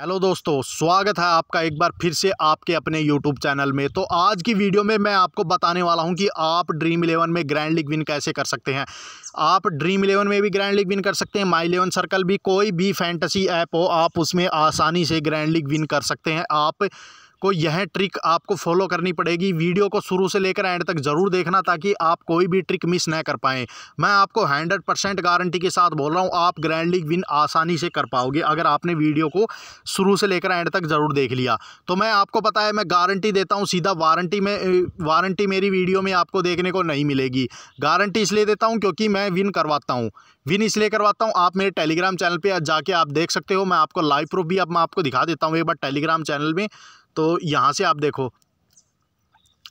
hello दोस्तों स्वागत है आपका एक बार फिर से आपके अपने यूट्यूब चैनल में तो आज की वीडियो में मैं आपको बताने वाला हूं कि आप ड्रीम इलेवन में ग्रैंड लीग विन कैसे कर सकते हैं आप ड्रीम इलेवन में भी ग्रैंड लीग विन कर सकते हैं माई इलेवन सर्कल भी कोई भी फैंटसी ऐप हो आप उसमें आसानी से ग्रैंड लीग विन कर सकते हैं आप को यह ट्रिक आपको फॉलो करनी पड़ेगी वीडियो को शुरू से लेकर एंड तक ज़रूर देखना ताकि आप कोई भी ट्रिक मिस ना कर पाएँ मैं आपको हंड्रेड परसेंट गारंटी के साथ बोल रहा हूँ आप ग्रैंड लीग विन आसानी से कर पाओगे अगर आपने वीडियो को शुरू से लेकर एंड तक ज़रूर देख लिया तो मैं आपको पता है मैं गारंटी देता हूँ सीधा वारंटी में वारंटी मेरी वीडियो में आपको देखने को नहीं मिलेगी गारंटी इसलिए देता हूँ क्योंकि मैं विन करवाता हूँ विन इसलिए करवाता हूँ आप मेरे टेलीग्राम चैनल पर जाके आप देख सकते हो मैं आपको लाइव प्रूफ भी अब मैं आपको दिखा देता हूँ एक बार टेलीग्राम चैनल में तो यहाँ से आप देखो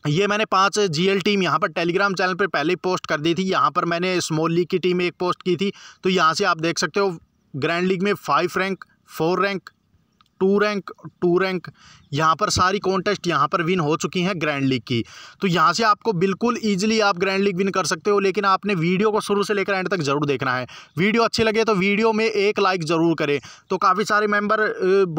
ये मैंने पांच जीएल टीम यहाँ पर टेलीग्राम चैनल पर पहले ही पोस्ट कर दी थी यहाँ पर मैंने स्मॉल लीग की टीम एक पोस्ट की थी तो यहाँ से आप देख सकते हो ग्रैंड लीग में five rank four rank two rank two rank यहाँ पर सारी कॉन्टेस्ट यहाँ पर विन हो चुकी हैं ग्रैंड लीग की तो यहाँ से आपको बिल्कुल ईजिली आप ग्रैंड लीग विन कर सकते हो लेकिन आपने वीडियो को शुरू से लेकर एंड तक ज़रूर देखना है वीडियो अच्छी लगे तो वीडियो में एक लाइक ज़रूर करें तो काफ़ी सारे मेम्बर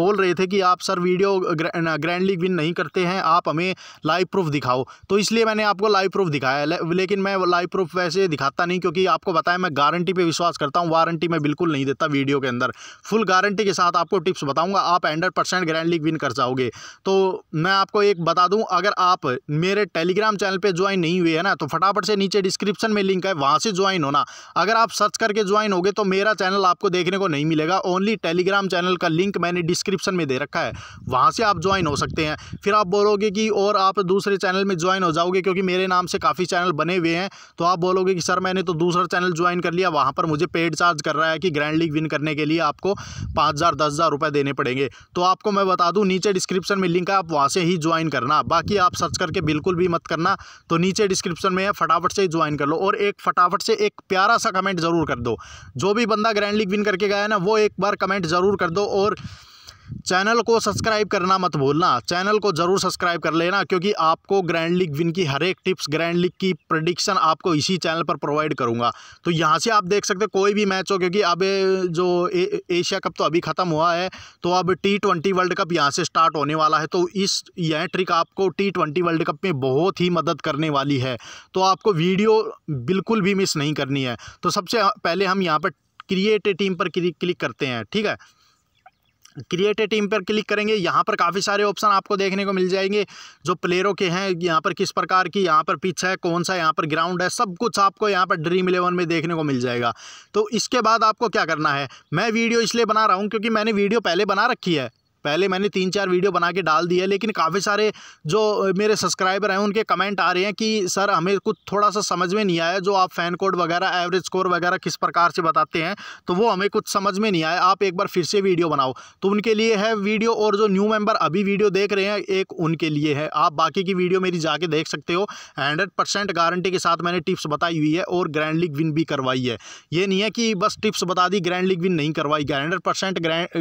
बोल रहे थे कि आप sir video grand league win नहीं करते हैं आप हमें लाइव प्रूफ दिखाओ तो इसलिए मैंने आपको लाइव प्रूफ दिखाया लेकिन मैं लाइव प्रूफ वैसे दिखाता नहीं क्योंकि आपको बताया मैं गारंटी पर विश्वास करता हूँ वारंटी मैं बिल्कुल नहीं देता वीडियो के अंदर फुल गारंटी के साथ आपको टिप्स बताऊँगा आप हंड्रेड ग्रैंड लीग विन कर जाओगे तो मैं आपको एक बता दूं अगर आप मेरे टेलीग्राम चैनल पे ज्वाइन नहीं हुए है ना तो फटाफट से नीचे डिस्क्रिप्शन में लिंक है वहाँ से ज्वाइन होना अगर आप सर्च करके ज्वाइन होगे तो मेरा चैनल आपको देखने को नहीं मिलेगा ओनली टेलीग्राम चैनल का लिंक मैंने डिस्क्रिप्शन में दे रखा है वहाँ से आप ज्वाइन हो सकते हैं फिर आप बोलोगे कि और आप दूसरे चैनल में ज्वाइन हो जाओगे क्योंकि मेरे नाम से काफ़ी चैनल बने हुए हैं तो आप बोलोगे कि सर मैंने तो दूसरा चैनल ज्वाइन कर लिया वहाँ पर मुझे पेड चार्ज कर रहा है कि ग्रैंड लीग विन करने के लिए आपको पाँच हज़ार दस हज़ार रुपये देने पड़ेंगे तो आपको मैं बता दूँ नीचे डिस्क्रिप्शन डिस्क्रिप्शन में लिंक है आप वहाँ से ही ज्वाइन करना बाकी आप सर्च करके बिल्कुल भी मत करना तो नीचे डिस्क्रिप्शन में है फटाफट से ज्वाइन कर लो और एक फटाफट से एक प्यारा सा कमेंट ज़रूर कर दो जो भी बंदा ग्रैंड लीग विन करके गया है ना वो एक बार कमेंट ज़रूर कर दो और चैनल को सब्सक्राइब करना मत भूलना चैनल को ज़रूर सब्सक्राइब कर लेना क्योंकि आपको ग्रैंड लीग विन की हर एक टिप्स ग्रैंड लीग की प्रडिक्शन आपको इसी चैनल पर प्रोवाइड करूँगा तो यहाँ से आप देख सकते कोई भी मैच हो क्योंकि अब जो ए, एशिया कप तो अभी ख़त्म हुआ है तो अब टी ट्वेंटी वर्ल्ड कप यहाँ से स्टार्ट होने वाला है तो इस यह ट्रिक आपको टी ट्वेंटी वर्ल्ड कप में बहुत ही मदद करने वाली है तो आपको वीडियो बिल्कुल भी मिस नहीं करनी है तो सबसे पहले हम यहाँ पर क्रिएट टीम पर क्लिक करते हैं ठीक है क्रिएट ए टीम पर क्लिक करेंगे यहाँ पर काफ़ी सारे ऑप्शन आपको देखने को मिल जाएंगे जो प्लेयरों के हैं यहाँ पर किस प्रकार की यहाँ पर पिच है कौन सा यहाँ पर ग्राउंड है सब कुछ आपको यहाँ पर ड्रीम इलेवन में देखने को मिल जाएगा तो इसके बाद आपको क्या करना है मैं वीडियो इसलिए बना रहा हूँ क्योंकि मैंने वीडियो पहले बना रखी है पहले मैंने तीन चार वीडियो बना के डाल दिया लेकिन काफ़ी सारे जो मेरे सब्सक्राइबर हैं उनके कमेंट आ रहे हैं कि सर हमें कुछ थोड़ा सा समझ में नहीं आया जो आप फ़ैन कोड वगैरह एवरेज स्कोर वगैरह किस प्रकार से बताते हैं तो वो हमें कुछ समझ में नहीं आया आप एक बार फिर से वीडियो बनाओ तो उनके लिए है वीडियो और जो न्यू मेम्बर अभी वीडियो देख रहे हैं एक उनके लिए है आप बाकी की वीडियो मेरी जाके देख सकते हो हंड्रेड गारंटी के साथ मैंने टिप्स बताई हुई है और ग्रैंड लीग विन भी करवाई है ये नहीं है कि बस टिप्स बता दी ग्रैंड लीग विन नहीं करवाई हंड्रेड परसेंट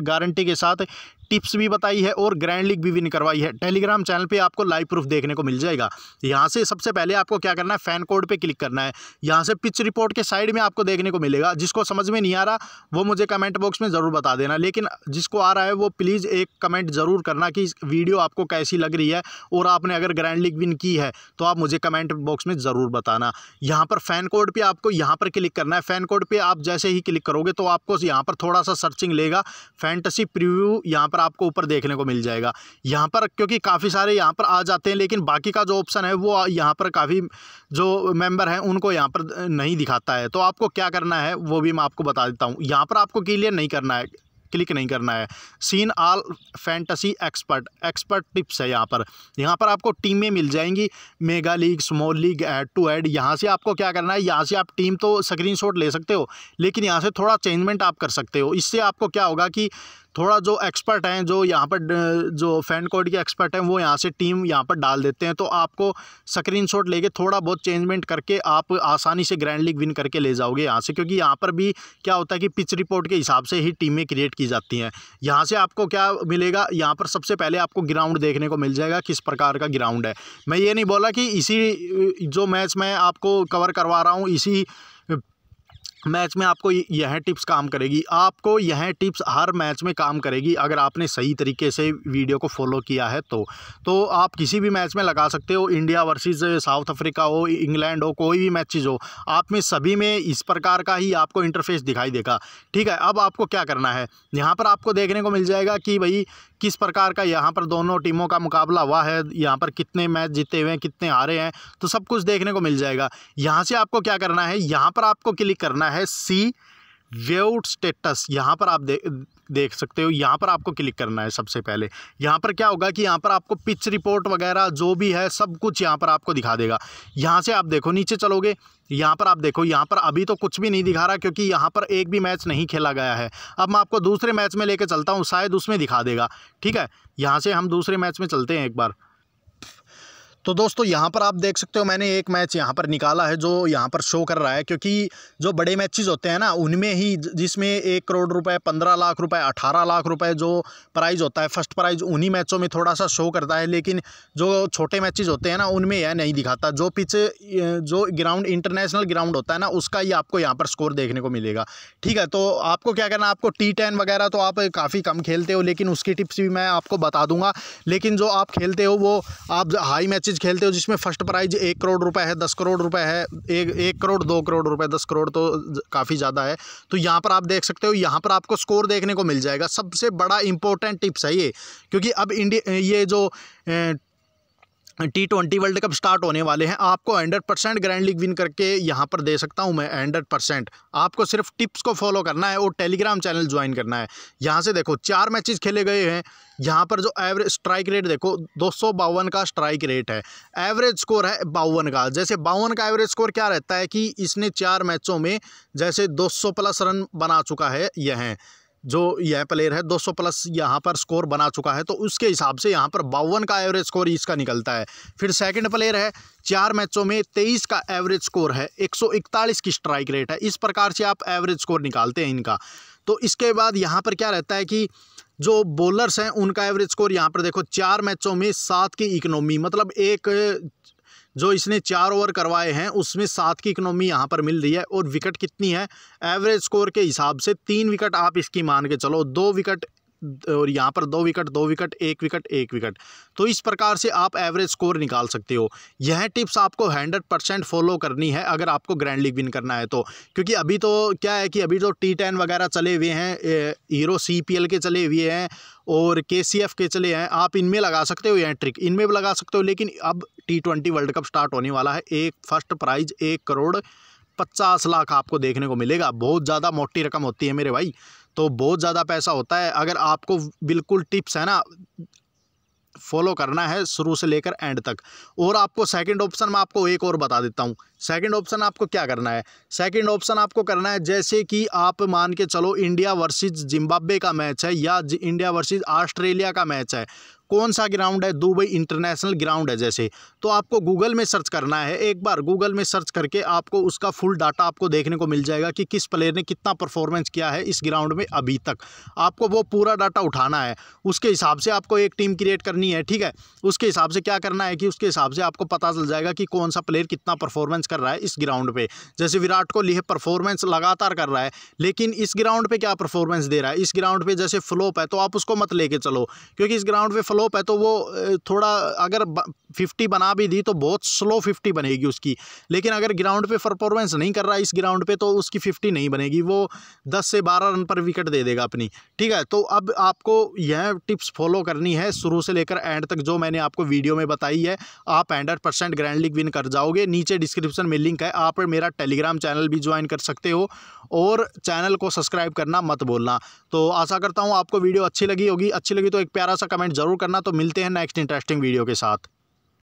गारंटी के साथ टिप्स भी बताई है और ग्रैंड लीग भी विन करवाई है टेलीग्राम चैनल पर आपको लाइव प्रूफ देखने को मिल जाएगा यहाँ से सबसे पहले आपको क्या करना है फैन कोड पर क्लिक करना है यहाँ से पिच रिपोर्ट के साइड में आपको देखने को मिलेगा जिसको समझ में नहीं आ रहा वो मुझे कमेंट बॉक्स में ज़रूर बता देना लेकिन जिसको आ रहा है वो प्लीज़ एक कमेंट ज़रूर करना कि वीडियो आपको कैसी लग रही है और आपने अगर ग्रैंड लीग विन की है तो आप मुझे कमेंट बॉक्स में ज़रूर बताना यहाँ पर फ़ैन कोड पर आपको यहाँ पर क्लिक करना है फ़ैन कोड पर आप जैसे ही क्लिक करोगे तो आपको यहाँ पर थोड़ा सा सर्चिंग लेगा फैंटसी प्रिव्यू यहाँ पर पर आपको ऊपर देखने को मिल जाएगा यहाँ पर क्योंकि काफ़ी सारे यहाँ पर आ जाते हैं लेकिन बाकी का जो ऑप्शन है वो यहाँ पर काफ़ी जो मेंबर हैं उनको यहाँ पर नहीं दिखाता है तो आपको क्या करना है वो भी मैं आपको बता देता हूँ यहाँ पर आपको क्लियर नहीं करना है क्लिक नहीं करना है seen all fantasy expert expert tips है यहाँ पर यहाँ पर आपको टीमें मिल जाएंगी mega league small league add to add यहाँ से आपको क्या करना है यहाँ से आप टीम तो स्क्रीनशॉट ले सकते हो लेकिन यहाँ से थोड़ा चेंजमेंट आप कर सकते हो इससे आपको क्या होगा कि थोड़ा जो एक्सपर्ट हैं जो यहाँ पर जो फैन कोड के एक्सपर्ट हैं वो यहाँ से टीम यहाँ पर डाल देते हैं तो आपको स्क्रीन शॉट लेके थोड़ा बहुत चेंजमेंट करके आप आसानी से ग्रैंड लीग विन करके ले जाओगे यहाँ से क्योंकि यहाँ पर भी क्या होता है कि पिच रिपोर्ट के हिसाब से ही टीमें क्रिएट की जाती हैं यहाँ से आपको क्या मिलेगा यहाँ पर सबसे पहले आपको ग्राउंड देखने को मिल जाएगा किस प्रकार का ग्राउंड है मैं ये नहीं बोला कि इसी जो मैच मैं आपको कवर करवा रहा हूँ इसी मैच में आपको यह टिप्स काम करेगी आपको यह टिप्स हर मैच में काम करेगी अगर आपने सही तरीके से वीडियो को फॉलो किया है तो तो आप किसी भी मैच में लगा सकते हो इंडिया वर्सेस साउथ अफ्रीका हो इंग्लैंड हो कोई भी मैचेज हो आप में सभी में इस प्रकार का ही आपको इंटरफेस दिखाई देगा ठीक है अब आपको क्या करना है यहाँ पर आपको देखने को मिल जाएगा कि भाई किस प्रकार का यहाँ पर दोनों टीमों का मुकाबला हुआ है यहाँ पर कितने मैच जीते हुए हैं कितने हारे हैं तो सब कुछ देखने को मिल जाएगा यहाँ से आपको क्या करना है यहाँ पर आपको क्लिक करना है सी वेउट स्टेटस यहाँ पर आप दे, देख सकते हो यहाँ पर आपको क्लिक करना है सबसे पहले यहाँ पर क्या होगा कि यहाँ पर आपको पिच रिपोर्ट वगैरह जो भी है सब कुछ यहाँ पर आपको दिखा देगा यहाँ से आप देखो नीचे चलोगे यहाँ पर आप देखो यहाँ पर अभी तो कुछ भी नहीं दिखा रहा क्योंकि यहाँ पर एक भी मैच नहीं खेला गया है अब मैं आपको दूसरे मैच में लेके चलता हूँ शायद उसमें दिखा देगा ठीक है यहाँ से हम दूसरे मैच में चलते हैं एक बार तो दोस्तों यहाँ पर आप देख सकते हो मैंने एक मैच यहाँ पर निकाला है जो यहाँ पर शो कर रहा है क्योंकि जो बड़े मैचेज़ होते हैं ना उनमें ही जिसमें एक करोड़ रुपए पंद्रह लाख रुपए अठारह लाख रुपए जो प्राइज़ होता है फर्स्ट प्राइज़ उन्हीं मैचों में थोड़ा सा शो करता है लेकिन जो छोटे मैचेज़ होते हैं ना उनमें यह नहीं दिखाता जो पिच जो ग्राउंड इंटरनेशनल ग्राउंड होता है ना उसका ही आपको यहाँ पर स्कोर देखने को मिलेगा ठीक है तो आपको क्या करना आपको टी टेन वगैरह तो आप काफ़ी कम खेलते हो लेकिन उसकी टिप्स भी मैं आपको बता दूंगा लेकिन जो आप खेलते हो वो आप हाई मैचेज खेलते हो जिसमें फर्स्ट प्राइज एक करोड़ रुपए है दस करोड़ रुपए है एक एक करोड़ दो करोड़ रुपए दस करोड़ तो काफ़ी ज़्यादा है तो यहाँ पर आप देख सकते हो यहाँ पर आपको स्कोर देखने को मिल जाएगा सबसे बड़ा इंपॉर्टेंट टिप्स है ये क्योंकि अब इंडिया ये जो T twenty World Cup start होने वाले हैं आपको hundred percent grand league win करके यहाँ पर दे सकता हूँ मैं हंड्रेड परसेंट आपको सिर्फ टिप्स को फॉलो करना है और टेलीग्राम चैनल ज्वाइन करना है यहाँ से देखो चार मैचेस खेले गए हैं यहाँ पर जो एवरेज स्ट्राइक रेट देखो दो बावन का स्ट्राइक रेट है एवरेज स्कोर है बावन का जैसे बावन का एवरेज स्कोर क्या रहता है कि इसने चार मैचों में जैसे सौ प्लस रन बना चुका है यह जो यह प्लेयर है 200 प्लस यहाँ पर स्कोर बना चुका है तो उसके हिसाब से यहाँ पर बावन का एवरेज स्कोर इसका निकलता है फिर सेकंड प्लेयर है चार मैचों में तेईस का एवरेज स्कोर है 141 की स्ट्राइक रेट है इस प्रकार से आप एवरेज स्कोर निकालते हैं इनका तो इसके बाद यहाँ पर क्या रहता है कि जो बॉलर्स हैं उनका एवरेज स्कोर यहाँ पर देखो चार मैचों में सात की इकनॉमी मतलब एक जो इसने चार ओवर करवाए हैं उसमें सात की इकनॉमी यहाँ पर मिल रही है और विकेट कितनी है एवरेज स्कोर के हिसाब से तीन विकेट आप इसकी मान के चलो दो विकेट और यहाँ पर दो विकेट दो विकेट एक विकेट एक विकेट तो इस प्रकार से आप एवरेज स्कोर निकाल सकते हो यह टिप्स आपको हंड्रेड परसेंट फॉलो करनी है अगर आपको ग्रैंड लीग विन करना है तो क्योंकि अभी तो क्या है कि अभी तो टी टेन वगैरह चले हुए हैं हीरो सी पी एल के चले हुए हैं और के सी एफ के चले हैं आप इनमें लगा सकते हो यह ट्रिक इनमें भी लगा सकते हो लेकिन अब T twenty World Cup start होने वाला है एक फर्स्ट प्राइज एक करोड़ पचास लाख आपको देखने को मिलेगा बहुत ज़्यादा मोटी रकम होती है मेरे भाई तो बहुत ज़्यादा पैसा होता है अगर आपको बिल्कुल टिप्स है ना फॉलो करना है शुरू से लेकर एंड तक और आपको सेकंड ऑप्शन मैं आपको एक और बता देता हूँ सेकंड ऑप्शन आपको क्या करना है सेकंड ऑप्शन आपको करना है जैसे कि आप मान के चलो इंडिया वर्सेस जिम्बाब्वे का मैच है या इंडिया वर्सेस ऑस्ट्रेलिया का मैच है कौन सा ग्राउंड है दुबई इंटरनेशनल ग्राउंड है जैसे तो आपको गूगल में सर्च करना है एक बार गूगल में सर्च करके आपको उसका फुल डाटा आपको देखने को मिल जाएगा कि किस प्लेयर ने कितना परफॉर्मेंस किया है इस ग्राउंड में अभी तक आपको वो पूरा डाटा उठाना है उसके हिसाब से आपको एक टीम क्रिएट करनी है ठीक है उसके हिसाब से क्या करना है कि उसके हिसाब से आपको पता चल जाएगा कि कौन सा प्लेयर कितना परफॉर्मेंस कर रहा है इस ग्राउंड पर जैसे विराट कोहली है परफॉर्मेंस लगातार कर रहा है लेकिन इस ग्राउंड पर क्या परफॉर्मेंस दे रहा है इस ग्राउंड पे जैसे फ्लोप है तो आप उसको मत लेके चलो क्योंकि इस ग्राउंड पर फ्लो स्लोप है तो वो थोड़ा अगर फिफ्टी बना भी दी तो बहुत स्लो फिफ्टी बनेगी उसकी लेकिन अगर ग्राउंड पे परफॉर्मेंस नहीं कर रहा इस ग्राउंड पे तो उसकी फिफ्टी नहीं बनेगी वो दस से बारह रन पर विकेट दे देगा अपनी ठीक है तो अब आपको यह टिप्स फॉलो करनी है शुरू से लेकर एंड तक जो मैंने आपको वीडियो में बताई है आप hundred percent grand league win कर जाओगे नीचे डिस्क्रिप्शन में लिंक है आप मेरा टेलीग्राम चैनल भी ज्वाइन कर सकते हो और चैनल को सब्सक्राइब करना मत बोलना तो आशा करता हूँ आपको वीडियो अच्छी लगी होगी अच्छी लगी तो एक प्यारा सा कमेंट जरूर कर करना तो मिलते हैं नेक्स्ट इंटरेस्टिंग वीडियो के साथ